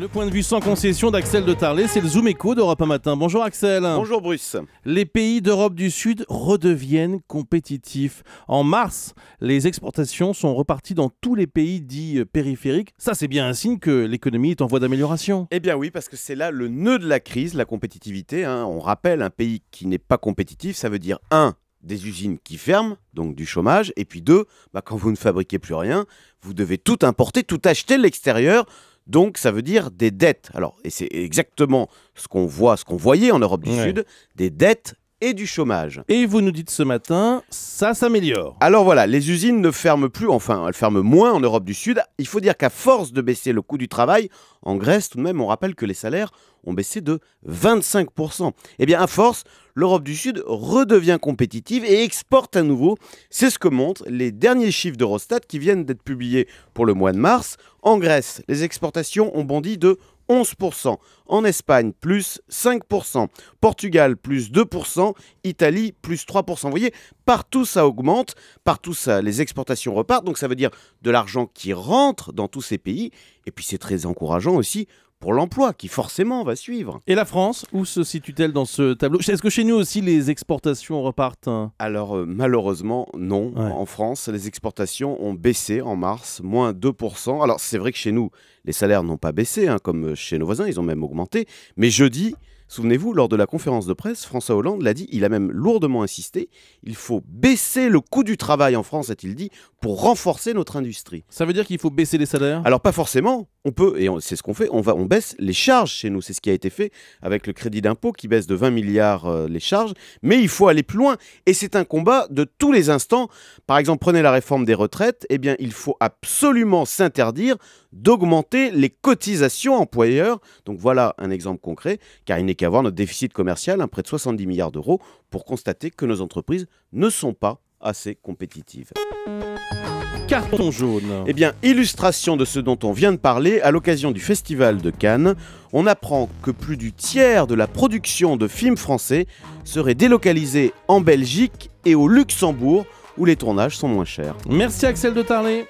Le point de vue sans concession d'Axel de Tarlet, c'est le Zoom Echo d'Europe un matin. Bonjour Axel. Bonjour Bruce. Les pays d'Europe du Sud redeviennent compétitifs. En mars, les exportations sont reparties dans tous les pays dits périphériques. Ça, c'est bien un signe que l'économie est en voie d'amélioration. Eh bien oui, parce que c'est là le nœud de la crise, la compétitivité. Hein. On rappelle, un pays qui n'est pas compétitif, ça veut dire un des usines qui ferment, donc du chômage, et puis deux, bah, quand vous ne fabriquez plus rien, vous devez tout importer, tout acheter de l'extérieur, donc ça veut dire des dettes. Alors, et c'est exactement ce qu'on voit, ce qu'on voyait en Europe du Sud, des dettes et du chômage. Et vous nous dites ce matin, ça s'améliore. Alors voilà, les usines ne ferment plus, enfin elles ferment moins en Europe du Sud. Il faut dire qu'à force de baisser le coût du travail, en Grèce tout de même on rappelle que les salaires ont baissé de 25%. Eh bien à force, l'Europe du Sud redevient compétitive et exporte à nouveau. C'est ce que montrent les derniers chiffres d'Eurostat qui viennent d'être publiés pour le mois de mars. En Grèce, les exportations ont bondi de 11%, en Espagne plus 5%, Portugal plus 2%, Italie plus 3%. Vous voyez, partout ça augmente, partout ça, les exportations repartent, donc ça veut dire de l'argent qui rentre dans tous ces pays, et puis c'est très encourageant aussi pour l'emploi qui forcément va suivre. Et la France, où se situe-t-elle dans ce tableau Est-ce que chez nous aussi les exportations repartent hein Alors euh, malheureusement non. En France, les exportations ont baissé en mars, moins 2%. Alors c'est vrai que chez nous, les salaires n'ont pas baissé, hein, comme chez nos voisins, ils ont même augmenté. Mais je jeudi, Souvenez-vous, lors de la conférence de presse, François Hollande l'a dit, il a même lourdement insisté, il faut baisser le coût du travail en France, a-t-il dit, pour renforcer notre industrie. Ça veut dire qu'il faut baisser les salaires Alors pas forcément, on peut, et c'est ce qu'on fait, on, va, on baisse les charges chez nous, c'est ce qui a été fait avec le crédit d'impôt qui baisse de 20 milliards euh, les charges, mais il faut aller plus loin, et c'est un combat de tous les instants. Par exemple, prenez la réforme des retraites, eh bien il faut absolument s'interdire d'augmenter les cotisations employeurs, donc voilà un exemple concret, car il n'est avoir notre déficit commercial, à hein, près de 70 milliards d'euros, pour constater que nos entreprises ne sont pas assez compétitives. Carton jaune. Eh bien, illustration de ce dont on vient de parler, à l'occasion du Festival de Cannes, on apprend que plus du tiers de la production de films français serait délocalisée en Belgique et au Luxembourg, où les tournages sont moins chers. Merci Axel de Tarlet.